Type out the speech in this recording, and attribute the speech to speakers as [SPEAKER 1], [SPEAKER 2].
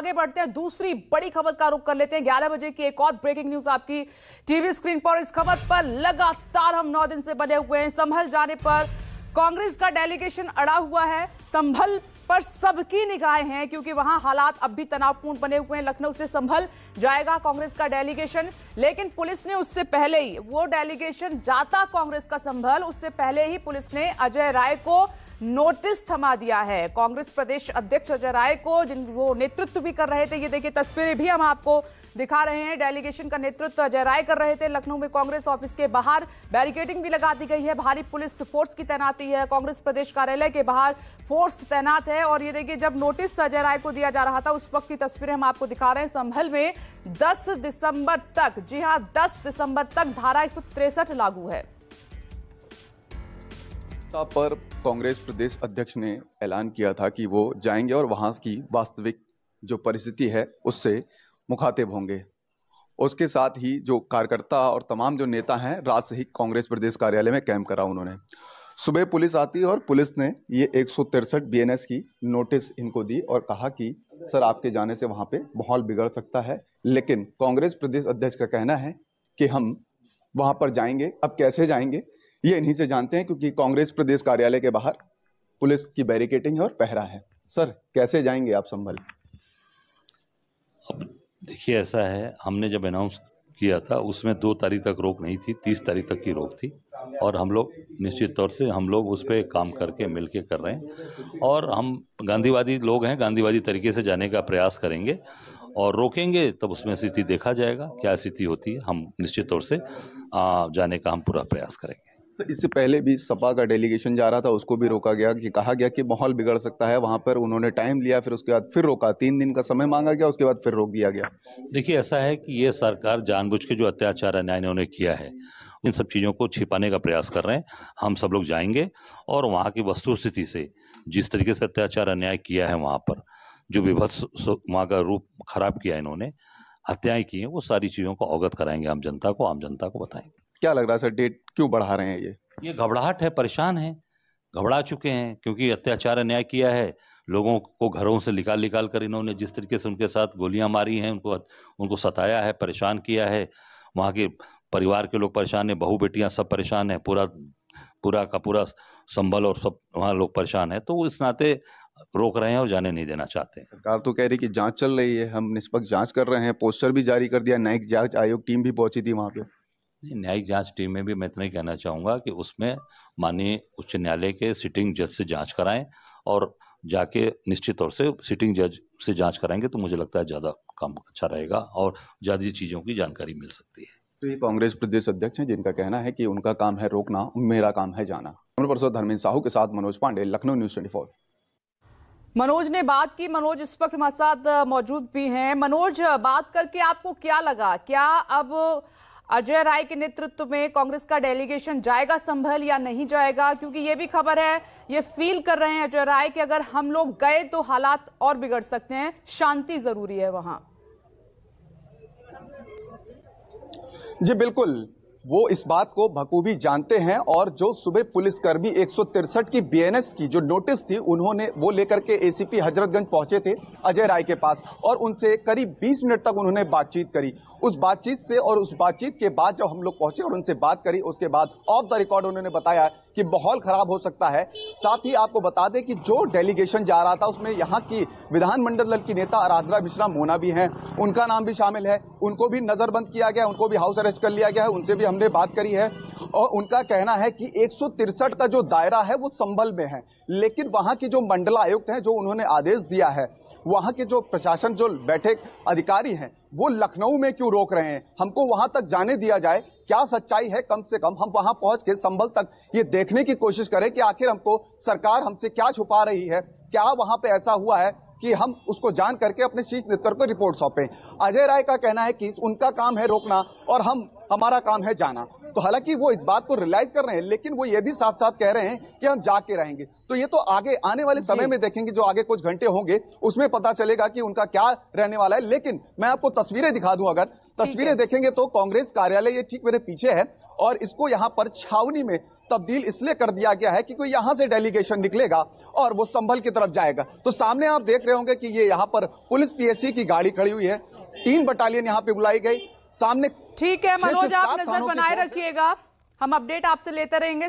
[SPEAKER 1] आगे बढ़ते हैं दूसरी बड़ी खबर का रुख कर लेते हैं ग्यारह बजे की एक और ब्रेकिंग न्यूज आपकी टीवी स्क्रीन पर इस खबर पर लगातार हम नौ दिन से बने हुए हैं संभल जाने पर कांग्रेस का डेलीगेशन अड़ा हुआ है संभल पर सबकी निगाहें हैं क्योंकि वहां हालात अब भी तनावपूर्ण बने हुए हैं लखनऊ से संभल जाएगा कांग्रेस का डेलीगेशन लेकिन पुलिस ने उससे पहले ही वो डेलीगेशन जाता कांग्रेस का संभल उससे पहले ही पुलिस ने अजय राय को नोटिस थमा दिया है कांग्रेस प्रदेश अध्यक्ष अजय राय को जिन वो नेतृत्व भी कर रहे थे ये देखिए तस्वीरें भी हम आपको दिखा रहे हैं डेलीगेशन का नेतृत्व अजय राय कर रहे थे लखनऊ में कांग्रेस ऑफिस के बाहर बैरिकेडिंग भी लगा दी गई है भारी पुलिस फोर्स की तैनाती है कांग्रेस प्रदेश कार्यालय के बाहर फोर्स तैनात है और ये देखिए जब नोटिस अजय राय को दिया जा रहा था उस वक्त की तस्वीरें हम आपको दिखा रहे हैं संभल में दस दिसंबर तक जी हाँ दस दिसंबर तक धारा एक लागू है
[SPEAKER 2] सत्ता पर कांग्रेस प्रदेश अध्यक्ष ने ऐलान किया था कि वो जाएंगे और वहाँ की वास्तविक जो परिस्थिति है उससे मुखातिब होंगे उसके साथ ही जो कार्यकर्ता और तमाम जो नेता हैं रात से ही कांग्रेस प्रदेश कार्यालय में कैंप करा उन्होंने सुबह पुलिस आती और पुलिस ने ये एक सौ की नोटिस इनको दी और कहा कि सर आपके जाने से वहाँ पे माहौल बिगड़ सकता है लेकिन कांग्रेस प्रदेश अध्यक्ष का कहना है कि हम वहाँ पर जाएंगे अब कैसे जाएंगे ये इन्हीं से जानते हैं क्योंकि कांग्रेस प्रदेश कार्यालय के बाहर पुलिस की बैरिकेटिंग और पहरा है सर कैसे जाएंगे आप संभल
[SPEAKER 3] अब देखिए ऐसा है हमने जब अनाउंस किया था उसमें दो तारीख तक रोक नहीं थी तीस तारीख तक की रोक थी और हम लोग निश्चित तौर से हम लोग उस पर काम करके मिल के कर रहे हैं और हम गांधीवादी लोग हैं गांधीवादी तरीके से जाने का प्रयास करेंगे और रोकेंगे तब उसमें स्थिति देखा जाएगा क्या स्थिति होती है हम निश्चित तौर से जाने का हम पूरा प्रयास करेंगे
[SPEAKER 2] इससे पहले भी सपा का डेलीगेशन जा रहा था उसको भी रोका गया कि कहा गया कि माहौल बिगड़ सकता है वहाँ पर उन्होंने टाइम लिया फिर उसके बाद फिर रोका तीन दिन का समय मांगा गया उसके बाद फिर रोक दिया गया
[SPEAKER 3] देखिए ऐसा है कि ये सरकार जानबूझ के जो अत्याचार अन्याय इन्होंने किया है इन सब चीज़ों को छिपाने का प्रयास कर रहे हैं हम सब लोग जाएंगे और वहाँ की वस्तुस्थिति से जिस तरीके से अत्याचार अन्याय किया है वहाँ पर जो विभत्स वहाँ का रूप खराब किया इन्होंने हत्याएं की हैं वो सारी चीज़ों को अवगत कराएंगे आम जनता को आम जनता को बताएंगे क्या लग रहा है सर डेट क्यों बढ़ा रहे हैं ये ये घबराहट है परेशान है घबरा चुके हैं क्योंकि अत्याचार अन्याय किया है लोगों को घरों से निकाल निकाल कर इन्होंने जिस तरीके से उनके साथ गोलियां मारी हैं उनको उनको सताया है परेशान किया है वहाँ के परिवार के लोग परेशान हैं बहू बेटियाँ सब परेशान हैं पूरा पूरा का पूरा संभल और सब वहाँ लोग परेशान हैं तो वो इस नाते रोक रहे हैं और जाने नहीं देना चाहते सरकार तो कह रही कि जांच
[SPEAKER 2] चल रही है हम निष्पक्ष जांच कर रहे हैं पोस्टर भी जारी कर दिया न्यायिक जांच आयोग टीम भी पहुंची थी वहाँ पे
[SPEAKER 3] न्यायिक जांच टीम में भी मैं इतना ही कहना चाहूँगा कि उसमें माननीय उच्च न्यायालय के सिटिंग जज से जांच कराएं और जाके निश्चित तौर से सिटिंग जज से जांच कराएंगे तो मुझे लगता है ज़्यादा काम अच्छा रहेगा और ज़्यादा चीज़ों की जानकारी मिल सकती है तो ये कांग्रेस
[SPEAKER 2] प्रदेश अध्यक्ष हैं जिनका कहना है कि उनका काम है रोकना मेरा काम है जाना
[SPEAKER 3] प्रसाद धर्मेंद्र साहू के साथ मनोज
[SPEAKER 2] पांडे लखनऊ न्यूज ट्वेंटी
[SPEAKER 1] मनोज ने बात की मनोज इस वक्त हमारे साथ मौजूद भी हैं मनोज बात करके आपको क्या लगा क्या अब अजय राय के नेतृत्व में कांग्रेस का डेलीगेशन जाएगा संभल या नहीं जाएगा क्योंकि ये भी खबर है ये फील कर रहे हैं अजय राय कि अगर हम लोग गए तो हालात और बिगड़ सकते हैं शांति जरूरी है वहां
[SPEAKER 2] जी बिल्कुल वो इस बात को बखूबी जानते हैं और जो सुबह पुलिसकर्मी एक की बीएनएस की जो नोटिस थी उन्होंने वो लेकर के एसीपी हजरतगंज पहुंचे थे अजय राय के पास और उनसे करीब 20 मिनट तक उन्होंने बातचीत करी उस बातचीत से और उस बातचीत के बाद जब हम लोग पहुंचे और उनसे बात करी उसके बाद ऑफ द रिकॉर्ड उन्होंने बताया कि माहौल खराब हो सकता है साथ ही आपको बता दें कि जो डेलीगेशन जा रहा था उसमें यहाँ की विधानमंडल दल की नेता आराधना मिश्रा मोना भी हैं उनका नाम भी शामिल है उनको भी नजरबंद किया गया उनको भी हाउस अरेस्ट कर लिया गया है उनसे भी हमने बात करी है और उनका कहना है कि एक का जो दायरा है वो संभल में है लेकिन वहाँ की जो मंडला आयुक्त हैं जो उन्होंने आदेश दिया है वहाँ के जो प्रशासन जो बैठे अधिकारी हैं वो लखनऊ में क्यों रोक रहे हैं हमको वहाँ तक जाने दिया जाए क्या सच्चाई है कम से कम हम वहां पहुंच के संबल तक ये देखने की कोशिश करें कि आखिर हमको सरकार हमसे क्या छुपा रही है क्या वहां पे ऐसा हुआ है कि हम उसको जान करके अपने शीर्ष नेतृत्व को रिपोर्ट सौंपे अजय राय का कहना है कि उनका काम है रोकना और हम हमारा काम है जाना तो हालांकि वो इस बात को रियलाइज कर रहे हैं लेकिन वो ये भी साथ साथ कह रहे हैं कि हम जाके रहेंगे तो ये तो आगे आने वाले समय में देखेंगे जो आगे कुछ घंटे होंगे उसमें पता चलेगा कि उनका क्या रहने वाला है लेकिन मैं आपको तस्वीरें दिखा दूं अगर तस्वीरें देखेंगे तो कांग्रेस कार्यालय ये ठीक मेरे पीछे है और इसको यहाँ पर छावनी में तब्दील इसलिए कर दिया गया है कि कोई यहाँ से डेलीगेशन निकलेगा और वो संभल की तरफ जाएगा तो सामने आप देख रहे होंगे कि ये यहाँ पर पुलिस पीएससी की गाड़ी खड़ी हुई है तीन बटालियन यहाँ पे बुलाई गई सामने ठीक है मनोज आप नजर बनाए
[SPEAKER 1] रखिएगा हम अपडेट आपसे लेते रहेंगे